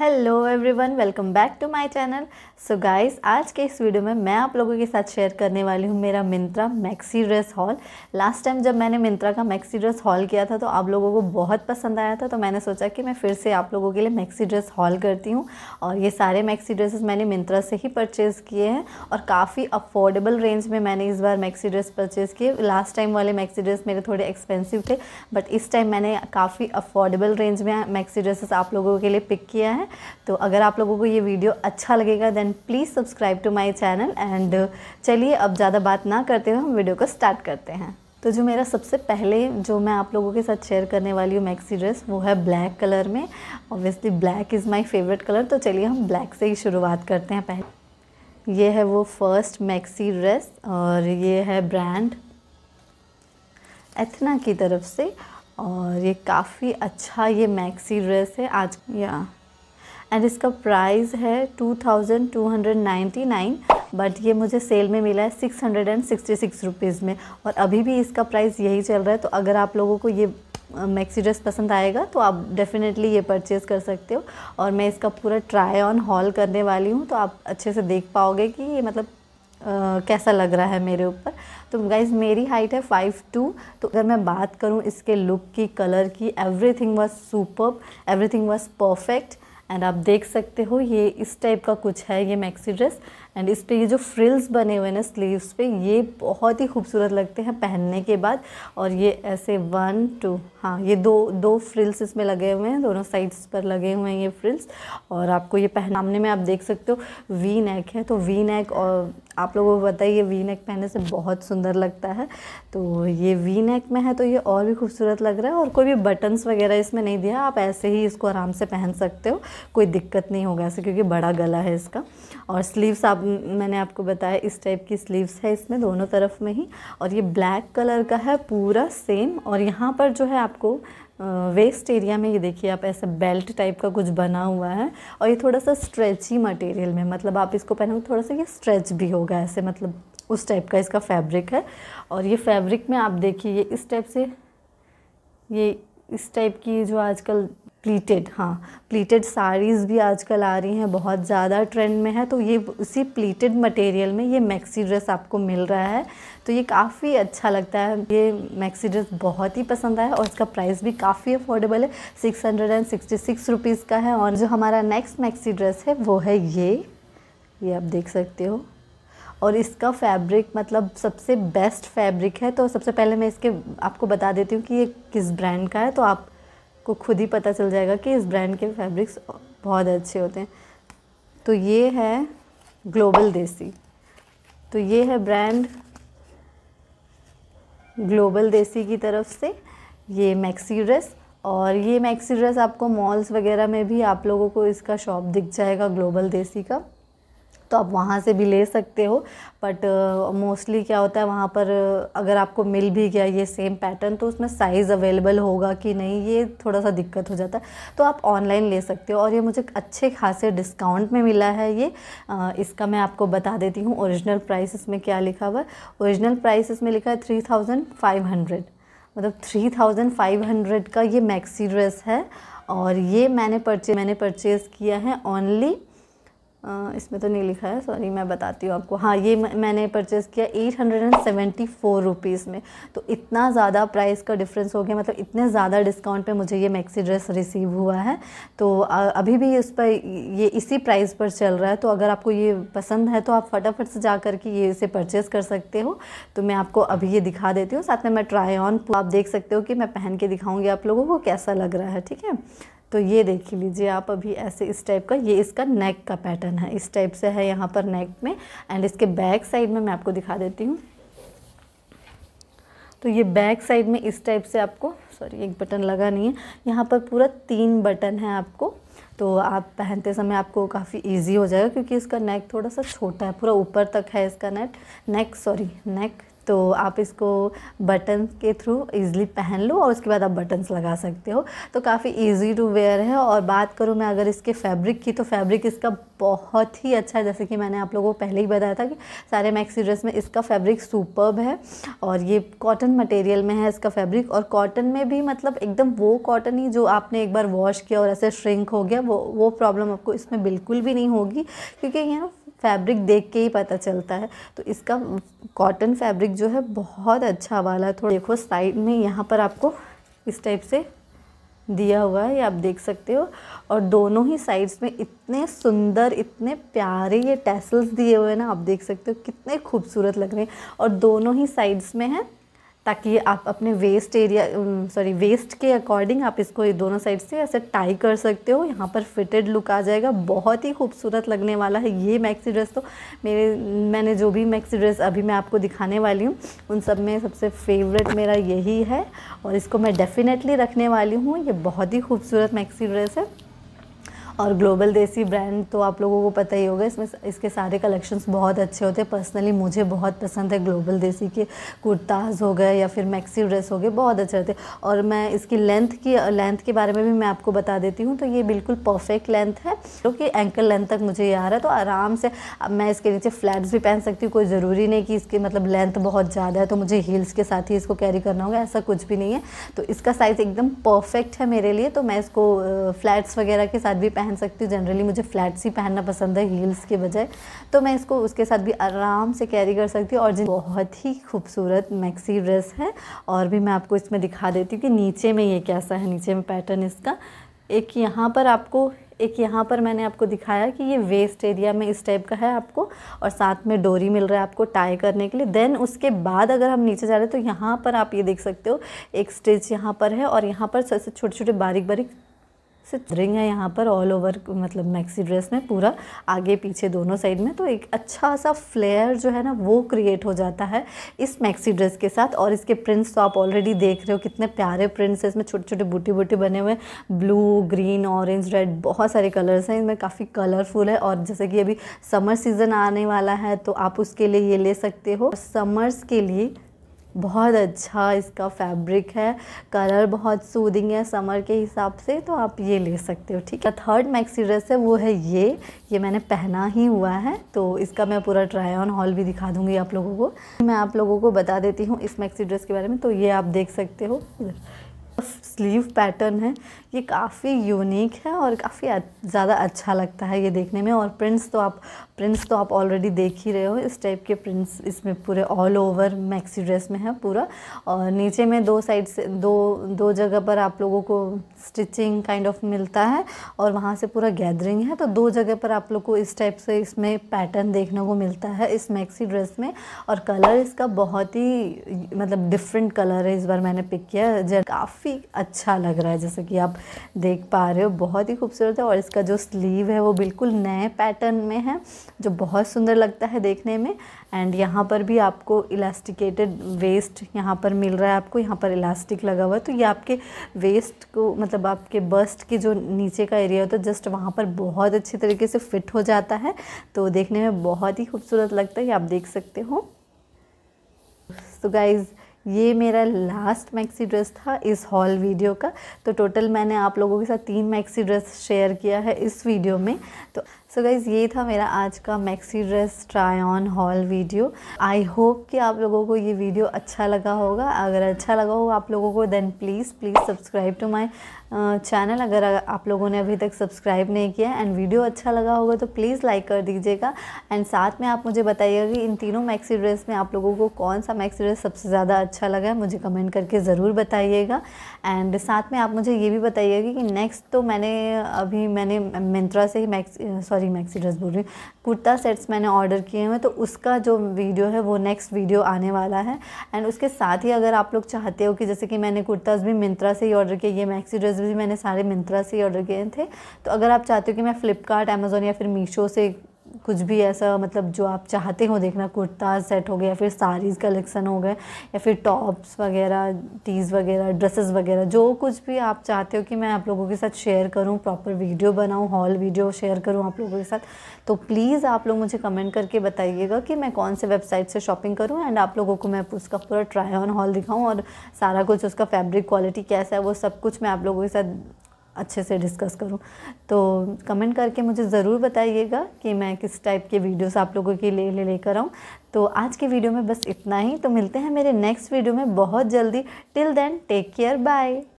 hello everyone welcome back to my channel so guys आज के इस वीडियो में मैं आप लोगों के साथ शेयर करने वाली हूँ मेरा Myntra maxi dress haul last time जब मैंने मिंत्रा का मैक्सी ड्रेस हॉल किया था तो आप लोगों को बहुत पसंद आया था तो मैंने सोचा कि मैं फिर से आप लोगों के लिए मैक्सी ड्रेस हॉल करती हूँ और ये सारे मैक्सी ड्रेसेस मैंने मिंत्रा से ही परचेज़ किए हैं और काफ़ी अफोर्डेबल रेंज में मैंने इस बार मैक्सी ड्रेस परचेज़ किए लास्ट टाइम वाले मैक्सी ड्रेस मेरे थोड़े एक्सपेंसिव थे बट इस टाइम मैंने काफ़ी अफोर्डेबल रेंज में मैक्सी ड्रेसेस आप लोगों के लिए पिक किया है है तो अगर आप लोगों को ये वीडियो अच्छा लगेगा then please subscribe to my channel and चलिए अब ज़्यादा बात ना करते हुए हम वीडियो को स्टार्ट करते हैं तो जो मेरा सबसे पहले जो मैं आप लोगों के साथ शेयर करने वाली हूँ मैक्सी ड्रेस वो है ब्लैक कलर में obviously black is my favourite colour तो चलिए हम ब्लैक से ही शुरुआत करते हैं पहले ये है वो फर्स्ट मैक्सी ड्रेस और ये है ब्रांड एथना की तरफ से और ये काफ़ी अच्छा ये मैक्सी ड्रेस है आज या एंड इसका प्राइस है two thousand two hundred ninety nine but ये मुझे सेल में मिला है six hundred and sixty six rupees में और अभी भी इसका प्राइस यही चल रहा है तो अगर आप लोगों को ये मैक्सी ड्रेस पसंद आएगा तो आप डेफिनेटली ये परचेज़ कर सकते हो और मैं इसका पूरा ट्राई ऑन हॉल करने वाली हूँ तो आप अच्छे से देख पाओगे कि ये मतलब Uh, कैसा लग रहा है मेरे ऊपर तो गाइज़ मेरी हाइट है फ़ाइव टू तो अगर मैं बात करूँ इसके लुक की कलर की everything was super everything was perfect and आप देख सकते हो ये इस टाइप का कुछ है ये मैक्सी ड्रेस एंड इस पे ये जो फ्रिल्स बने हुए हैं ना स्लीव्स पे ये बहुत ही खूबसूरत लगते हैं पहनने के बाद और ये ऐसे वन टू हाँ ये दो दो फ्रिल्स इसमें लगे हुए हैं दोनों साइड्स पर लगे हुए हैं ये फ्रिल्स और आपको ये पहनने में आप देख सकते हो वी नेक है तो वी नेक और आप लोगों को पता है ये वी नेक पहनने से बहुत सुंदर लगता है तो ये वी नेक में है तो ये और भी खूबसूरत लग रहा है और कोई भी बटन्स वगैरह इसमें नहीं दिया आप ऐसे ही इसको आराम से पहन सकते हो कोई दिक्कत नहीं होगा ऐसे क्योंकि बड़ा गला है इसका और स्लीव्स आप मैंने आपको बताया इस टाइप की स्लीव्स है इसमें दोनों तरफ में ही और ये ब्लैक कलर का है पूरा सेम और यहाँ पर जो है आपको वेस्ट एरिया में ये देखिए आप ऐसा बेल्ट टाइप का कुछ बना हुआ है और ये थोड़ा सा स्ट्रेची मटेरियल में मतलब आप इसको पहनो थोड़ा सा ये स्ट्रेच भी होगा ऐसे मतलब उस टाइप का इसका फैब्रिक है और ये फैब्रिक में आप देखिए ये इस टाइप से ये इस टाइप की जो आजकल प्लीटेड हाँ प्लीटेड साड़ीज़ भी आजकल आ रही हैं बहुत ज़्यादा ट्रेंड में है तो ये उसी प्लीटेड मटेरियल में ये मैक्सी ड्रेस आपको मिल रहा है तो ये काफ़ी अच्छा लगता है ये मैक्सी ड्रेस बहुत ही पसंद आया और इसका प्राइस भी काफ़ी अफोर्डेबल है six hundred and sixty six rupees का है और जो हमारा नेक्स्ट मैक्सी ड्रेस है वो है ये ये आप देख सकते हो और इसका फैब्रिक मतलब सबसे बेस्ट फैब्रिक है तो सबसे पहले मैं इसके आपको बता देती हूँ कि ये किस ब्रांड का है तो आप को खुद ही पता चल जाएगा कि इस ब्रांड के फैब्रिक्स बहुत अच्छे होते हैं तो ये है ग्लोबल देसी तो ये है ब्रांड ग्लोबल देसी की तरफ से ये मैक्सी ड्रेस और ये मैक्सी ड्रेस आपको मॉल्स वगैरह में भी आप लोगों को इसका शॉप दिख जाएगा ग्लोबल देसी का तो आप वहाँ से भी ले सकते हो बट मोस्टली uh, क्या होता है वहाँ पर uh, अगर आपको मिल भी गया ये सेम पैटर्न तो उसमें साइज़ अवेलेबल होगा कि नहीं ये थोड़ा सा दिक्कत हो जाता है तो आप ऑनलाइन ले सकते हो और ये मुझे अच्छे खासे डिस्काउंट में मिला है ये uh, इसका मैं आपको बता देती हूँ ओरिजिनल प्राइस इसमें क्या लिखा हुआ ओरिजिनल प्राइस इसमें लिखा है थ्री थाउजेंड फाइव हंड्रेड मतलब थ्री थाउजेंड फाइव हंड्रेड का ये मैक्सी ड्रेस है और ये मैंने परचे मैंने परचेज़ किया है ओनली आ, इसमें तो नहीं लिखा है सॉरी मैं बताती हूँ आपको हाँ ये मैंने परचेज़ किया eight hundred and seventy four rupees में तो इतना ज़्यादा प्राइस का डिफरेंस हो गया मतलब इतने ज़्यादा डिस्काउंट पे मुझे ये मैक्सी ड्रेस रिसीव हुआ है तो आ, अभी भी इस पर ये इसी प्राइस पर चल रहा है तो अगर आपको ये पसंद है तो आप फटाफट से जा कर के ये इसे परचेज़ कर सकते हो तो मैं आपको अभी ये दिखा देती हूँ साथ में मैं ट्राई ऑन आप देख सकते हो कि मैं पहन के दिखाऊँगी आप लोगों को कैसा लग रहा है ठीक है तो ये देख लीजिए आप अभी ऐसे इस टाइप का ये इसका नेक का पैटर्न है इस टाइप से है यहाँ पर नेक में एंड इसके बैक साइड में मैं आपको दिखा देती हूँ तो ये बैक साइड में इस टाइप से आपको सॉरी एक बटन लगा नहीं है यहाँ पर पूरा तीन बटन है आपको तो आप पहनते समय आपको काफ़ी इजी हो जाएगा क्योंकि इसका नेक थोड़ा सा छोटा है पूरा ऊपर तक है इसका नेट नेक सॉरी नेक तो आप इसको बटन के थ्रू इजीली पहन लो और उसके बाद आप बटन्स लगा सकते हो तो काफ़ी ईजी टू वेयर है और बात करूँ मैं अगर इसके फैब्रिक की तो फैब्रिक इसका बहुत ही अच्छा है जैसे कि मैंने आप लोगों को पहले ही बताया था कि सारे मैक्सी ड्रेस में इसका फैब्रिक सुपर्ब है और ये कॉटन मटेरियल में है इसका फैब्रिक और कॉटन में भी मतलब एकदम वो कॉटन ही जो आपने एक बार वॉश किया और ऐसे श्रिंक हो गया वो वो प्रॉब्लम आपको इसमें बिल्कुल भी नहीं होगी क्योंकि ये ना फैब्रिक देख के ही पता चलता है तो इसका कॉटन फैब्रिक जो है बहुत अच्छा वाला थोड़ा देखो साइड में यहाँ पर आपको इस टाइप से दिया हुआ है ये आप देख सकते हो और दोनों ही साइड्स में इतने सुंदर इतने प्यारे ये टैसल्स दिए हुए हैं ना आप देख सकते हो कितने खूबसूरत लग रहे हैं और दोनों ही साइड्स में है ताकि आप अपने वेस्ट एरिया सॉरी वेस्ट के अकॉर्डिंग आप इसको दोनों साइड से ऐसे टाई कर सकते हो यहाँ पर फिटेड लुक आ जाएगा बहुत ही खूबसूरत लगने वाला है ये मैक्सी ड्रेस तो मेरे मैंने जो भी मैक्सी ड्रेस अभी मैं आपको दिखाने वाली हूँ उन सब में सबसे फेवरेट मेरा यही है और इसको मैं डेफ़िनेटली रखने वाली हूँ ये बहुत ही खूबसूरत मैक्सी ड्रेस है और ग्लोबल देसी ब्रांड तो आप लोगों को पता ही होगा इसमें इसके सारे कलेक्शंस बहुत अच्छे होते हैं पर्सनली मुझे बहुत पसंद है ग्लोबल देसी के कुर्ताज हो गए या फिर मैक्सी ड्रेस हो गए बहुत अच्छे हैं और मैं इसकी लेंथ की लेंथ के बारे में भी मैं आपको बता देती हूँ तो ये बिल्कुल परफेक्ट लेंथ है क्योंकि एंकल लेंथ तक मुझे ये आ रहा है तो आराम से मैं इसके नीचे फ्लैट्स भी पहन सकती हूँ कोई ज़रूरी नहीं कि इसकी मतलब लेंथ बहुत ज़्यादा है तो मुझे हील्स के साथ ही इसको कैरी करना होगा ऐसा कुछ भी नहीं है तो इसका साइज़ एकदम परफेक्ट है मेरे लिए तो मैं इसको फ्लैट्स वगैरह के साथ भी पहन पहन सकती हूँ जनरली मुझे फ्लैट्स ही पहनना पसंद है हील्स के बजाय तो मैं इसको उसके साथ भी आराम से कैरी कर सकती हूँ और जिन बहुत ही खूबसूरत मैक्सी ड्रेस है और भी मैं आपको इसमें दिखा देती हूँ कि नीचे में ये कैसा है नीचे में पैटर्न इसका एक यहाँ पर आपको एक यहाँ पर मैंने आपको दिखाया कि ये वेस्ट एरिया में इस टाइप का है आपको और साथ में डोरी मिल रहा है आपको टाई करने के लिए देन उसके बाद अगर हम नीचे जा रहे हैं तो यहाँ पर आप ये देख सकते हो एक स्टिच यहाँ पर है और यहाँ पर छोटे छोटे बारीक बारीक रिंग है यहाँ पर ऑल ओवर मतलब मैक्सी ड्रेस में पूरा आगे पीछे दोनों साइड में तो एक अच्छा सा फ्लेयर जो है ना वो क्रिएट हो जाता है इस मैक्सी ड्रेस के साथ और इसके प्रिंट्स तो आप ऑलरेडी देख रहे हो कितने प्यारे प्रिंट्स हैं इसमें छोटे छोटे बूटी बूटी बने हुए ब्लू ग्रीन ऑरेंज रेड बहुत सारे कलर्स हैं इनमें काफ़ी कलरफुल है और जैसे कि अभी समर सीज़न आने वाला है तो आप उसके लिए ये ले सकते हो समर्स के लिए बहुत अच्छा इसका फैब्रिक है कलर बहुत सूदिंग है समर के हिसाब से तो आप ये ले सकते हो ठीक है थर्ड मैक्सी ड्रेस है वो है ये ये मैंने पहना ही हुआ है तो इसका मैं पूरा ट्राई ऑन हॉल भी दिखा दूंगी आप लोगों को मैं आप लोगों को बता देती हूँ इस मैक्सी ड्रेस के बारे में तो ये आप देख सकते हो स्लीव पैटर्न है ये काफ़ी यूनिक है और काफ़ी ज़्यादा अच्छा लगता है ये देखने में और प्रिंट्स तो आप प्रिंट्स तो आप ऑलरेडी देख ही रहे हो इस टाइप के प्रिंट्स इसमें पूरे ऑल ओवर मैक्सी ड्रेस में है पूरा और नीचे में दो साइड से दो दो जगह पर आप लोगों को स्टिचिंग काइंड ऑफ मिलता है और वहाँ से पूरा गैदरिंग है तो दो जगह पर आप लोग को इस टाइप से इसमें पैटर्न देखने को मिलता है इस मैक्सी ड्रेस में और कलर इसका बहुत ही मतलब डिफरेंट कलर है इस बार मैंने पिक किया है काफ़ी अच्छा लग रहा है जैसे कि आप देख पा रहे हो बहुत ही खूबसूरत है और इसका जो स्लीव है वो बिल्कुल नए पैटर्न में है जो बहुत सुंदर लगता है देखने में एंड यहाँ पर भी आपको इलास्टिकेटेड वेस्ट यहाँ पर मिल रहा है आपको यहाँ पर इलास्टिक लगा हुआ है तो ये आपके वेस्ट को मतलब आपके बस्ट के जो नीचे का एरिया होता है जस्ट वहाँ पर बहुत अच्छे तरीके से फिट हो जाता है तो देखने में बहुत ही खूबसूरत लगता है ये आप देख सकते हो तो गाइज़ ये मेरा लास्ट मैक्सी ड्रेस था इस हॉल वीडियो का तो टोटल मैंने आप लोगों के साथ तीन मैक्सी ड्रेस शेयर किया है इस वीडियो में तो सो so गाइज़ ये था मेरा आज का maxi dress try on haul video I hope कि आप लोगों को ये वीडियो अच्छा लगा होगा अगर अच्छा लगा हो आप लोगों को then please please subscribe to my channel अगर आप लोगों ने अभी तक सब्सक्राइब नहीं किया एंड वीडियो अच्छा लगा होगा तो प्लीज़ लाइक कर दीजिएगा एंड साथ में आप मुझे बताइएगा कि इन तीनों मैक्सी ड्रेस में आप लोगों को कौन सा मैक्सी ड्रेस सबसे ज़्यादा अच्छा लगा है मुझे कमेंट करके ज़रूर बताइएगा एंड साथ में आप मुझे ये भी बताइएगा कि नेक्स्ट तो मैंने अभी मैंने मिंत्रा से ही मैक्सी सॉरी मैक्सी ड्रेस बोल रही हूँ कुर्ता सेट्स मैंने ऑर्डर किए हुए तो उसका जो वीडियो है वो नेक्स्ट वीडियो आने वाला है एंड उसके साथ ही अगर आप लोग चाहते हो कि जैसे कि मैंने कुर्ताज़ भी मिंत्रा से ही ऑर्डर किए ये मैक्सी ड्रेस भी मैंने सारे मिंत्रा से ही ऑर्डर किए थे तो अगर आप चाहते हो कि मैं फ़्लिपकार्ट अमेज़ोन या फिर मीशो से कुछ भी ऐसा मतलब जो आप चाहते हो देखना कुर्ता सेट हो गया फिर साड़ीज़ कलेक्शन हो गए या फिर टॉप्स वगैरह टीज़ वगैरह ड्रेसेस वगैरह जो कुछ भी आप चाहते हो कि मैं आप लोगों के साथ शेयर करूं प्रॉपर वीडियो बनाऊं हॉल वीडियो शेयर करूं आप लोगों के साथ तो प्लीज़ आप लोग मुझे कमेंट करके बताइएगा कि मैं कौन से वेबसाइट से शॉपिंग करूँ एंड आप लोगों को मैं उसका पूरा ट्राई ऑन हॉल दिखाऊँ और सारा कुछ उसका फैब्रिक क्वालिटी कैसा है वो सब कुछ मैं आप लोगों के साथ अच्छे से डिस्कस करूँ तो कमेंट करके मुझे ज़रूर बताइएगा कि मैं किस टाइप के वीडियोस आप लोगों के लिए ले लेकर आऊँ तो आज के वीडियो में बस इतना ही तो मिलते हैं मेरे नेक्स्ट वीडियो में बहुत जल्दी till then take care bye